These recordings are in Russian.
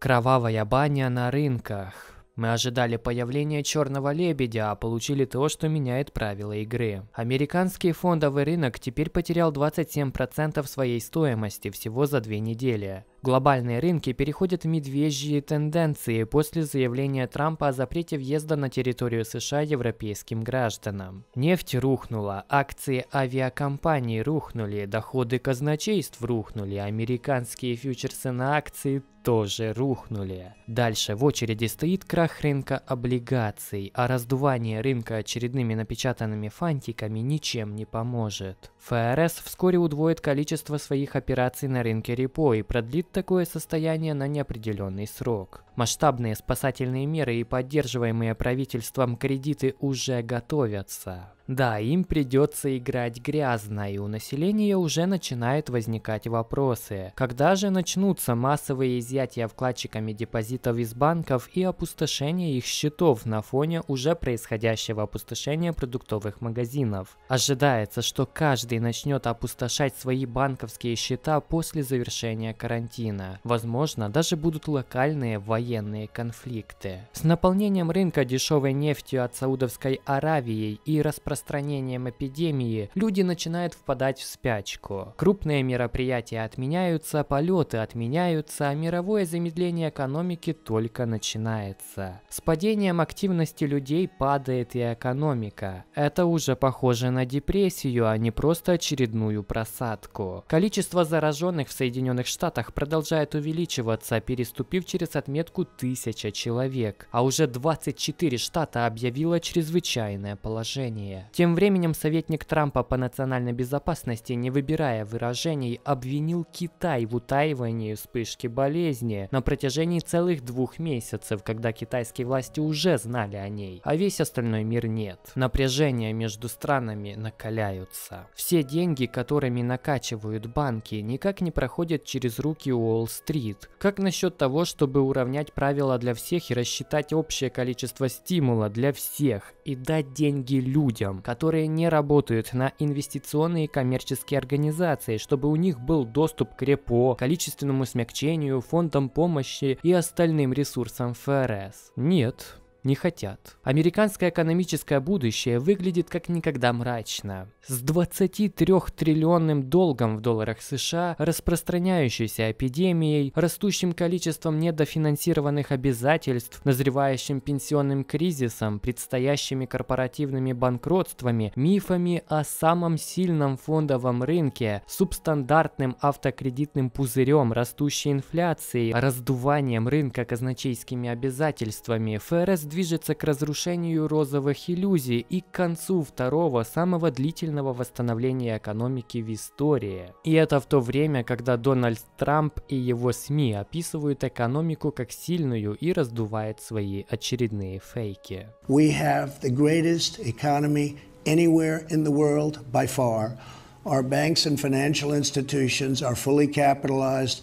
Кровавая баня на рынках. Мы ожидали появления черного лебедя, а получили то, что меняет правила игры. Американский фондовый рынок теперь потерял 27% своей стоимости всего за две недели. Глобальные рынки переходят в медвежьи тенденции после заявления Трампа о запрете въезда на территорию США европейским гражданам. Нефть рухнула, акции авиакомпаний рухнули, доходы казначейств рухнули, американские фьючерсы на акции тоже рухнули. Дальше в очереди стоит крах рынка облигаций, а раздувание рынка очередными напечатанными фантиками ничем не поможет. ФРС вскоре удвоит количество своих операций на рынке репо и продлит такое состояние на неопределенный срок. Масштабные спасательные меры и поддерживаемые правительством кредиты уже готовятся. Да, им придется играть грязно, и у населения уже начинают возникать вопросы. Когда же начнутся массовые изъятия вкладчиками депозитов из банков и опустошение их счетов на фоне уже происходящего опустошения продуктовых магазинов? Ожидается, что каждый начнет опустошать свои банковские счета после завершения карантина. Возможно, даже будут локальные военные военные конфликты. С наполнением рынка дешевой нефтью от Саудовской Аравии и распространением эпидемии люди начинают впадать в спячку. Крупные мероприятия отменяются, полеты отменяются, а мировое замедление экономики только начинается. С падением активности людей падает и экономика. Это уже похоже на депрессию, а не просто очередную просадку. Количество зараженных в Соединенных Штатах продолжает увеличиваться, переступив через отметку отсрочку тысяча человек, а уже 24 штата объявило чрезвычайное положение. Тем временем советник Трампа по национальной безопасности, не выбирая выражений, обвинил Китай в утаивании вспышки болезни на протяжении целых двух месяцев, когда китайские власти уже знали о ней, а весь остальной мир нет. Напряжения между странами накаляются. Все деньги, которыми накачивают банки, никак не проходят через руки Уолл-стрит. Как насчет того, чтобы уравнять понять правила для всех и рассчитать общее количество стимула для всех и дать деньги людям, которые не работают на инвестиционные и коммерческие организации, чтобы у них был доступ к репо, количественному смягчению, фондам помощи и остальным ресурсам ФРС. Нет, не хотят. Американское экономическое будущее выглядит как никогда мрачно. С 23 триллионным долгом в долларах США, распространяющейся эпидемией, растущим количеством недофинансированных обязательств, назревающим пенсионным кризисом, предстоящими корпоративными банкротствами, мифами о самом сильном фондовом рынке, субстандартным автокредитным пузырем, растущей инфляцией, раздуванием рынка казначейскими обязательствами, ФРС движется к разрушению розовых иллюзий и к концу второго самого длительного восстановления экономики в истории. И это в то время, когда Дональд Трамп и его СМИ описывают экономику как сильную и раздувает свои очередные фейки. We have the greatest economy anywhere in the world by far. Our banks and financial institutions are fully capitalized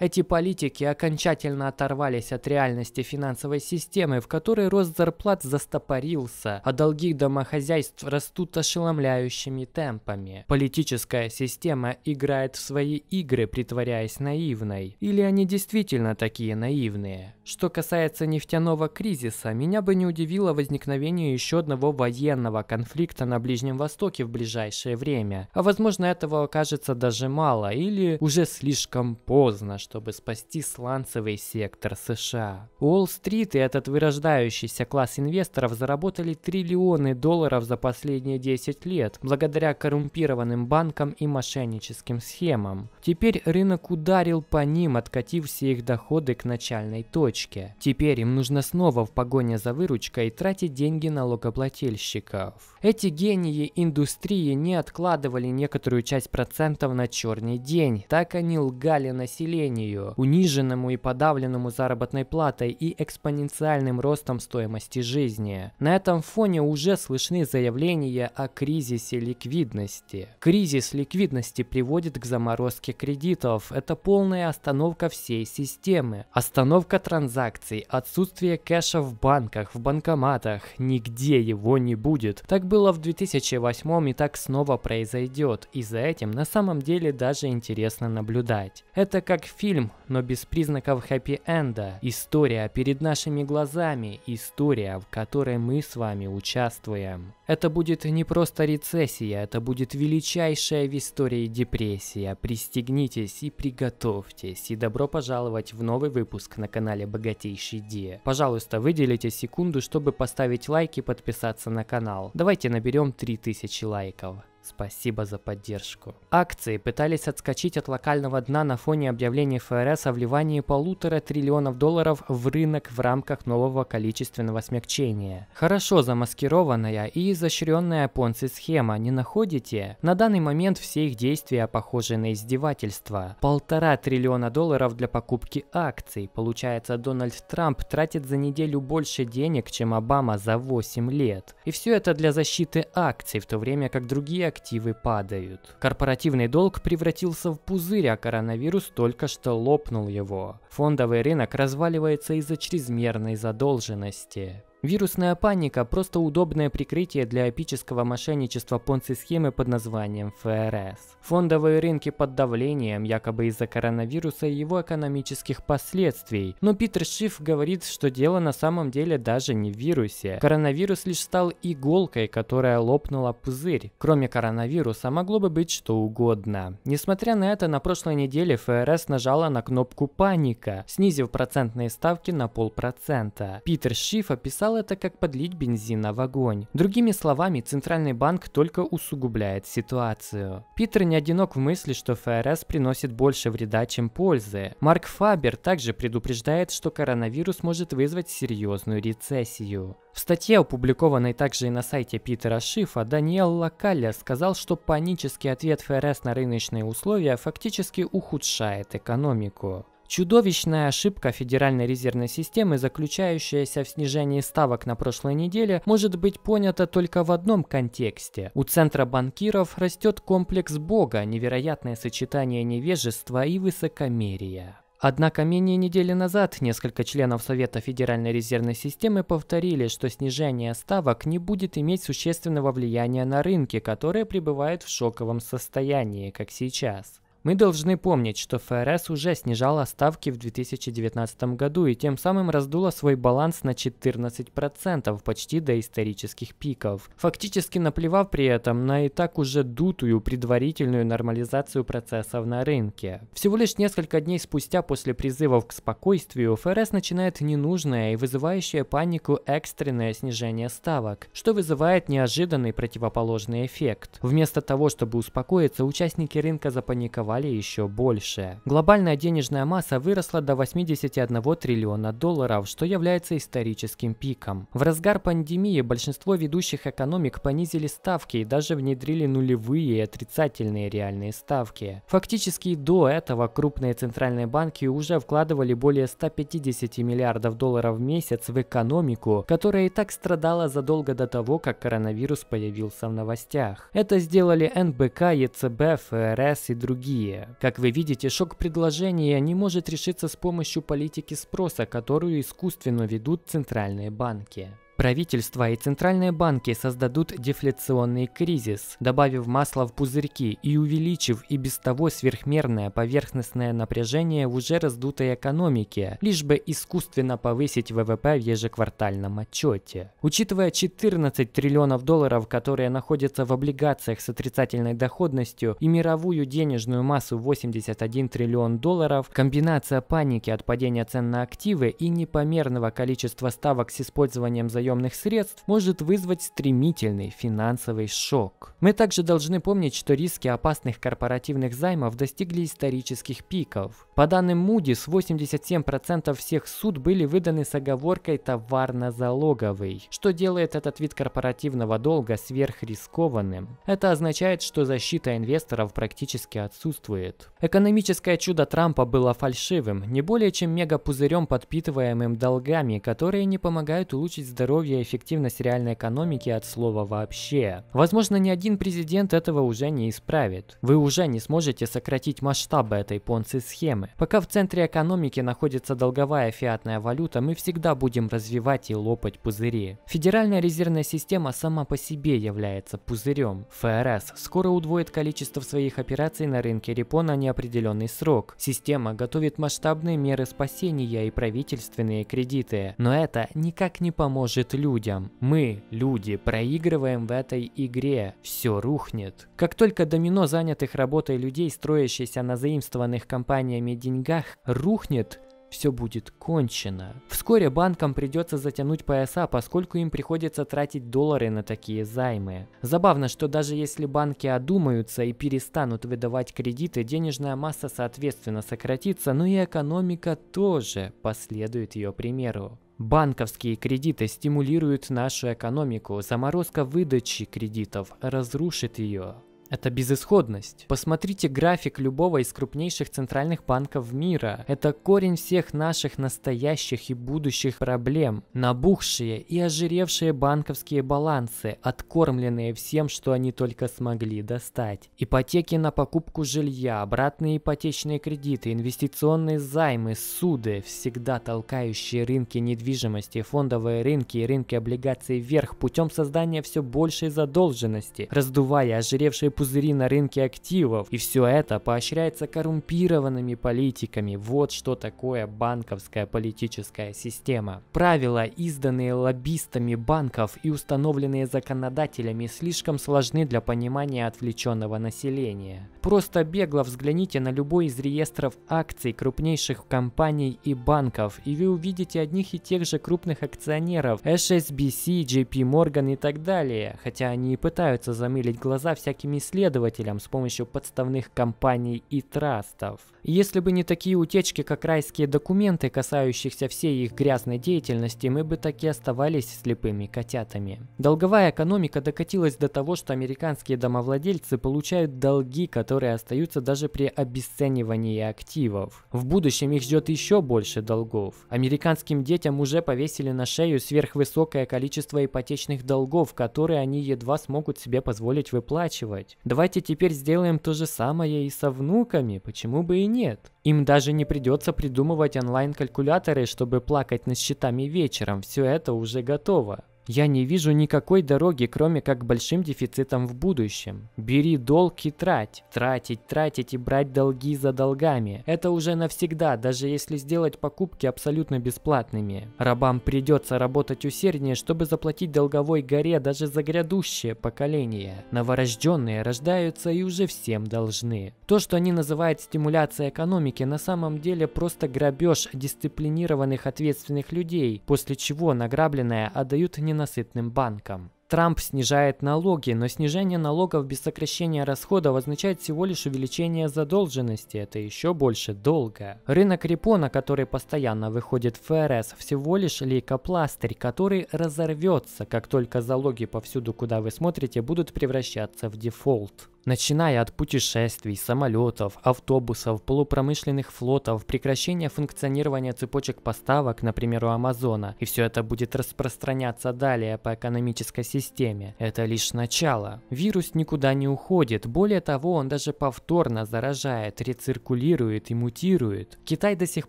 эти политики окончательно оторвались от реальности финансовой системы, в которой рост зарплат застопорился, а долги домохозяйств растут ошеломляющими темпами. Политическая система играет в свои игры, притворяясь наивной. Или они действительно такие наивные? Что касается нефтяного кризиса, меня бы не удивило возникновение еще одного военного конфликта на Ближнем Востоке в ближайшее время. А возможно этого окажется даже мало или уже слишком поздно, чтобы спасти сланцевый сектор США. Уолл-стрит и этот вырождающийся класс инвесторов заработали триллионы долларов за последние 10 лет, благодаря коррумпированным банкам и мошенническим схемам. Теперь рынок ударил по ним, откатив все их доходы к начальной точке. Теперь им нужно снова в погоне за выручкой тратить деньги налогоплательщиков. Эти гении индустрии не откладывали некоторую часть процентов на черный день, так как они лгали населению, униженному и подавленному заработной платой и экспоненциальным ростом стоимости жизни. На этом фоне уже слышны заявления о кризисе ликвидности. Кризис ликвидности приводит к заморозке кредитов. Это полная остановка всей системы. Остановка транзакций, отсутствие кэша в банках, в банкоматах. Нигде его не будет. Так было в 2008 и так снова произойдет. И за этим на самом деле даже интересно наблюдать наблюдать. Это как фильм, но без признаков хэппи-энда. История перед нашими глазами, история, в которой мы с вами участвуем. Это будет не просто рецессия, это будет величайшая в истории депрессия. Пристегнитесь и приготовьтесь. И добро пожаловать в новый выпуск на канале Богатейший Ди. Пожалуйста, выделите секунду, чтобы поставить лайк и подписаться на канал. Давайте наберем 3000 лайков. Спасибо за поддержку. Акции пытались отскочить от локального дна на фоне объявления ФРС о вливании полутора триллионов долларов в рынок в рамках нового количественного смягчения. Хорошо замаскированная и изощренная понци схема, не находите? На данный момент все их действия похожи на издевательство. Полтора триллиона долларов для покупки акций. Получается, Дональд Трамп тратит за неделю больше денег, чем Обама за 8 лет. И все это для защиты акций, в то время как другие активы падают. Корпоративный долг превратился в пузырь, а коронавирус только что лопнул его. Фондовый рынок разваливается из-за чрезмерной задолженности. Вирусная паника – просто удобное прикрытие для эпического мошенничества понци-схемы под названием ФРС. Фондовые рынки под давлением, якобы из-за коронавируса и его экономических последствий. Но Питер Шиф говорит, что дело на самом деле даже не в вирусе. Коронавирус лишь стал иголкой, которая лопнула пузырь. Кроме коронавируса могло бы быть что угодно. Несмотря на это, на прошлой неделе ФРС нажала на кнопку «Паника», снизив процентные ставки на полпроцента. Питер Шиф описал Считал это как подлить бензина в огонь. Другими словами, Центральный банк только усугубляет ситуацию. Питер не одинок в мысли, что ФРС приносит больше вреда, чем пользы. Марк Фабер также предупреждает, что коронавирус может вызвать серьезную рецессию. В статье, опубликованной также и на сайте Питера Шифа, Даниэл Лакаля сказал, что панический ответ ФРС на рыночные условия фактически ухудшает экономику. Чудовищная ошибка Федеральной резервной системы, заключающаяся в снижении ставок на прошлой неделе, может быть понята только в одном контексте. У центра банкиров растет комплекс бога, невероятное сочетание невежества и высокомерия. Однако менее недели назад несколько членов Совета Федеральной резервной системы повторили, что снижение ставок не будет иметь существенного влияния на рынки, которые пребывают в шоковом состоянии, как сейчас. Мы должны помнить, что ФРС уже снижала ставки в 2019 году и тем самым раздула свой баланс на 14% почти до исторических пиков, фактически наплевав при этом на и так уже дутую предварительную нормализацию процессов на рынке. Всего лишь несколько дней спустя после призывов к спокойствию ФРС начинает ненужное и вызывающее панику экстренное снижение ставок, что вызывает неожиданный противоположный эффект. Вместо того, чтобы успокоиться, участники рынка запаниковали упали еще больше. Глобальная денежная масса выросла до 81 триллиона долларов, что является историческим пиком. В разгар пандемии большинство ведущих экономик понизили ставки и даже внедрили нулевые и отрицательные реальные ставки. Фактически до этого крупные центральные банки уже вкладывали более 150 миллиардов долларов в месяц в экономику, которая и так страдала задолго до того, как коронавирус появился в новостях. Это сделали НБК, ЕЦБ, ФРС и другие другие. Как вы видите, шок предложения не может решиться с помощью политики спроса, которую искусственно ведут центральные банки. Правительства и центральные банки создадут дефляционный кризис, добавив масло в пузырьки и увеличив и без того сверхмерное поверхностное напряжение в уже раздутой экономике, лишь бы искусственно повысить ВВП в ежеквартальном отчете. Учитывая 14 триллионов долларов, которые находятся в облигациях с отрицательной доходностью и мировую денежную массу 81 триллион долларов, комбинация паники от падения цен на активы и непомерного количества ставок с использованием за заемных средств может вызвать стремительный финансовый шок. Мы также должны помнить, что риски опасных корпоративных займов достигли исторических пиков. По данным Moody's, 87% всех суд были выданы с оговоркой «товарно-залоговый», что делает этот вид корпоративного долга сверхрискованным. Это означает, что защита инвесторов практически отсутствует. Экономическое чудо Трампа было фальшивым, не более чем мегапузырем, подпитываемым долгами, которые не помогают улучшить здоровье и эффективность реальной экономики от слова «вообще». Возможно, ни один президент этого уже не исправит. Вы уже не сможете сократить масштабы этой понци-схемы, проблемы. Пока в центре экономики находится долговая фиатная валюта, мы всегда будем развивать и лопать пузыри. Федеральная резервная система сама по себе является пузырем. ФРС скоро удвоит количество своих операций на рынке репо на неопределенный срок. Система готовит масштабные меры спасения и правительственные кредиты. Но это никак не поможет людям. Мы, люди, проигрываем в этой игре. Все рухнет. Как только домино занятых работой людей, строящейся на заимствованных компаниями деньгах рухнет, все будет кончено. Вскоре банкам придется затянуть пояса, поскольку им приходится тратить доллары на такие займы. Забавно, что даже если банки одумаются и перестанут выдавать кредиты, денежная масса соответственно сократится, но и экономика тоже последует ее примеру. Банковские кредиты стимулируют нашу экономику, заморозка выдачи кредитов разрушит ее. Это безысходность. Посмотрите график любого из крупнейших центральных банков мира. Это корень всех наших настоящих и будущих проблем. Набухшие и ожиревшие банковские балансы, откормленные всем, что они только смогли достать. Ипотеки на покупку жилья, обратные ипотечные кредиты, инвестиционные займы, суды, всегда толкающие рынки недвижимости, фондовые рынки и рынки облигаций вверх путем создания все большей задолженности, раздувая ожиревшие пустыни пузыри на рынке активов. И все это поощряется коррумпированными политиками. Вот что такое банковская политическая система. Правила, изданные лоббистами банков и установленные законодателями, слишком сложны для понимания отвлеченного населения. Просто бегло взгляните на любой из реестров акций крупнейших компаний и банков, и вы увидите одних и тех же крупных акционеров HSBC, JP Morgan и так далее, хотя они и пытаются замылить глаза всякими исследователям с помощью подставных компаний и трастов. Если бы не такие утечки, как райские документы, касающиеся всей их грязной деятельности, мы бы таки оставались слепыми котятами. Долговая экономика докатилась до того, что американские домовладельцы получают долги, которые остаются даже при обесценивании активов. В будущем их ждет еще больше долгов. Американским детям уже повесили на шею сверхвысокое количество ипотечных долгов, которые они едва смогут себе позволить выплачивать делать. Давайте теперь сделаем то же самое и со внуками, почему бы и нет? Им даже не придется придумывать онлайн-калькуляторы, чтобы плакать над счетами вечером, все это уже готово. Я не вижу никакой дороги, кроме как большим дефицитом в будущем. Бери долг и трать. Тратить, тратить и брать долги за долгами. Это уже навсегда, даже если сделать покупки абсолютно бесплатными. Рабам придется работать усерднее, чтобы заплатить долговой горе даже за грядущее поколение. Новорожденные рождаются и уже всем должны. То, что они называют стимуляцией экономики, на самом деле просто грабеж дисциплинированных ответственных людей, после чего награбленное отдают не ненасытным банкам. Трамп снижает налоги, но снижение налогов без сокращения расходов означает всего лишь увеличение задолженности, это еще больше долга. Рынок репона, который постоянно выходит в ФРС, всего лишь лейкопластырь, который разорвется, как только залоги повсюду, куда вы смотрите, будут превращаться в дефолт начиная от путешествий, самолетов, автобусов, полупромышленных флотов, прекращения функционирования цепочек поставок, например, у Амазона, и все это будет распространяться далее по экономической системе. Это лишь начало. Вирус никуда не уходит, более того, он даже повторно заражает, рециркулирует и мутирует. Китай до сих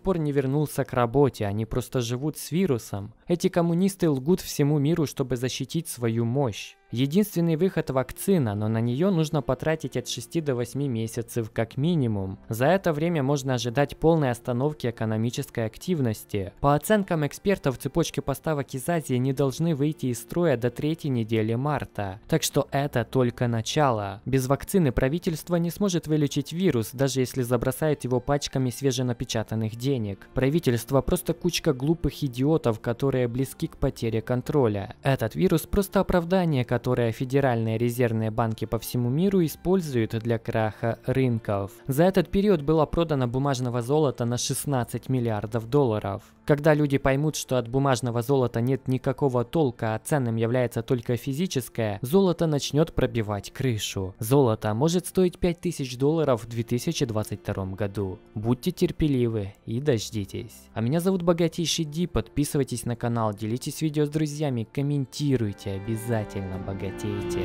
пор не вернулся к работе, они просто живут с вирусом. Эти коммунисты лгут всему миру, чтобы защитить свою мощь. Единственный выход вакцина, но на нее нужно потратить от 6 до 8 месяцев как минимум. За это время можно ожидать полной остановки экономической активности. По оценкам экспертов, цепочки поставок из Азии не должны выйти из строя до третьей недели марта. Так что это только начало. Без вакцины правительство не сможет вылечить вирус, даже если забросает его пачками свеженапечатанных денег. Правительство просто кучка глупых идиотов, которые близки к потере контроля. Этот вирус просто оправдание, которое которое федеральные резервные банки по всему миру используют для краха рынков. За этот период было продано бумажного золота на 16 миллиардов долларов. Когда люди поймут, что от бумажного золота нет никакого толка, а ценным является только физическое, золото начнет пробивать крышу. Золото может стоить 5000 долларов в 2022 году. Будьте терпеливы и дождитесь. А меня зовут Богатейший Ди, подписывайтесь на канал, делитесь видео с друзьями, комментируйте обязательно богатейте.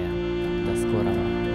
До скорого!